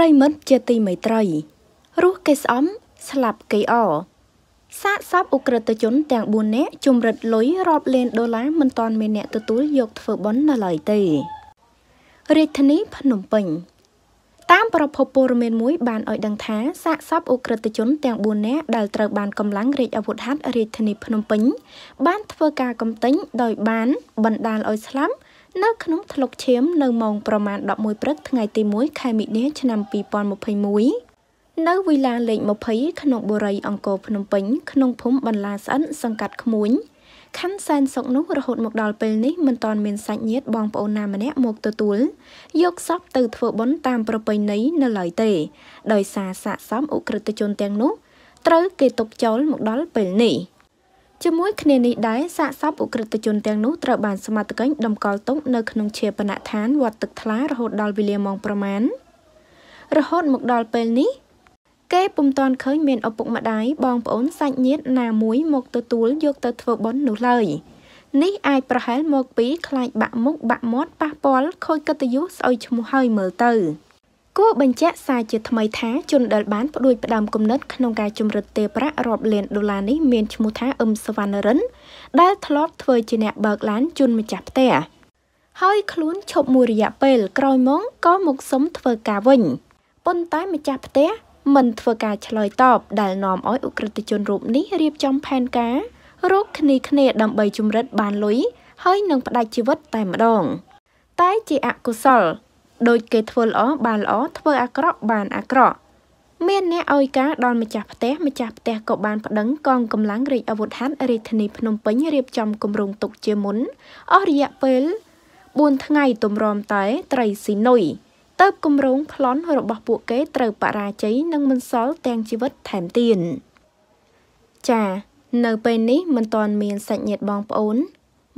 ប្រិមិត្តជាទីមេត្រីរស់គេស្អំស្លាប់គេអសាកសពអ ுக ្រិតជនទាំង4នាក់ជំរិតលុយរាប់លានដុល្លារមិនទាន់មានអ្នកទទួលយកធ្វើបុណ្យនៅឡើយទេរាជធានីភ្នំពេញ តាមប្រភពព័ត៌មានមួយ បានឲ្យដឹងថាសាកសពអ ுக ្រិតជន ទាំង4នាក់ដែលត្រូវបានកម្លាំងរាជអាវុធហត្ថរាជធានីភ្នំពេញបានធ្វើការកំទេញ ដោយ បានបណ្ដាលឲ្យស្លាប់នៅក្នុងថ្លុកឈាមនៅម៉ោងប្រមាណ11ព្រឹកថ្ងៃទី1ខែមិនិនាឆ្នាំ2021នៅវិឡាលេខ20ក្នុងបុរីអង្គរភ្នំពេញក្នុងភូមិបន្លាស្អិនសង្កាត់ក្មួយខណ្ឌសែនសុកនោះរហូតមកដល់ពេលនេះមិនទាន់មានសាច់ញាតិបងប្អូនណាម្នាក់មកទទួលយកសពទៅ ធ្វើបុណ្យតាមប្រពៃណីនៅឡើយទេដោយសារសាកសមអ ுக ្រិតជនទាំង នោះត្រូវ គេទុកចោលមកដល់ពេលនេះ។ជាមួយគ្នានេះដែរសាកសពអ ுக ្រិតជនទាំងនោះត្រូវបានសមត្ថកិច្ចតម្កល់ទុកនៅក្នុងឈាបនដ្ឋានវត្តទឹកថ្លារហូតដល់វេលាម៉ោងប្រមាណរហូតមកដល់ពេលនេះគេពុំទាន់ឃើញមានឪពុកម្ដាយបងប្អូនសាច់ញាតិណាមួយមកទទួលយកទៅធ្វើបុណ្យនោះឡើយ នេះអាចប្រហែលមកពីខ្លាចបាក់មុខបាក់មាត់ប៉ះពាល់ខូចកិត្តិយសស្អុយឈ្មោះហើយមើលទៅ។គួរបញ្ជាក់សារជាថ្មីថាជនដែលបានផ្ដួចផ្ដើមគំនិតក្នុងការជំរិតទេប្រាក់រាប់លានដុល្លារនេះមានឈ្មោះថាអឹមសវណ្ណរិនដែលធ្លាប់ធ្វើជាអ្នកបើកឡានជូនម្ចាស់ផ្ទះហើយខ្លួនឈប់មួយរយៈពេលក្រោយមកក៏មកសុំធ្វើការវិញប៉ុន្តែម្ចាស់ផ្ទះមិនធ្វើការឆ្លើយតបដែលនាំឲ្យអ ுக ្រិតជនរូបនេះរៀបចំផែនការរកគ្នាគ្នាដើម្បីជំរិតបានលុយហើយនឹងផ្ដាច់ជីវិតតែម្ដង តែជាអកុសលដូចគេធ្វើល្អបានល្អធ្វើអាក្រក់បានអាក្រក់មានអ្នកឲ្យការដល់ម្ចាស់ផ្ទះម្ចាស់ផ្ទះក៏បានប្តឹងកងកម្លាំងរាជអាវុធហត្ថរាជធានីភ្នំពេញរៀបចំគម្រោងទុកជាមុនអស់រយៈពេល4ថ្ងៃទម្រាំតែត្រីស៊ីនុយទៅគម្រោងប្លន់របស់ពួកគេត្រូវបរាជ័យនិងមិនសល់ទាំងជីវិតថែមទៀតចា នៅពេលនេះមិនទាន់មានសាច់ញាតិបងប្អូន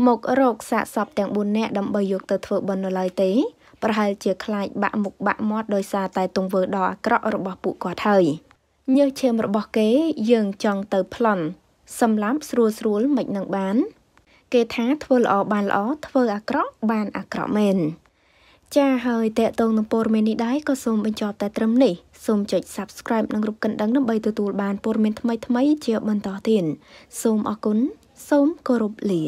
មករកសាកសពទាំង4នាក់ដើម្បីយកទៅធ្វើបុណ្យនៅឡើយទេប្រហែលជាខ្លាចបាក់មុខបាក់មាត់ដោយសារតែ ទង្វើដ៏អាក្រក់របស់ពួកគាត់ហើយញើសឈាមរបស់គេយើងចង់ទៅប្លន់សម្លាប់ស្រួលស្រួលមិននឹងបាន គេថាធ្វើល្អបានល្អធ្វើអាក្រក់បានអាក្រក់មែនចាហើយតេតងនឹងព័ត៌មាននេះដែរក៏សូមបញ្ចប់តែត្រឹមនេះសូមចុច Subscribe និងរូបកណ្ដឹងដើម្បីទទួលបានព័ត៌មានថ្មីៗជាបន្តទៀតសូមអរគុណសូមគោរពលា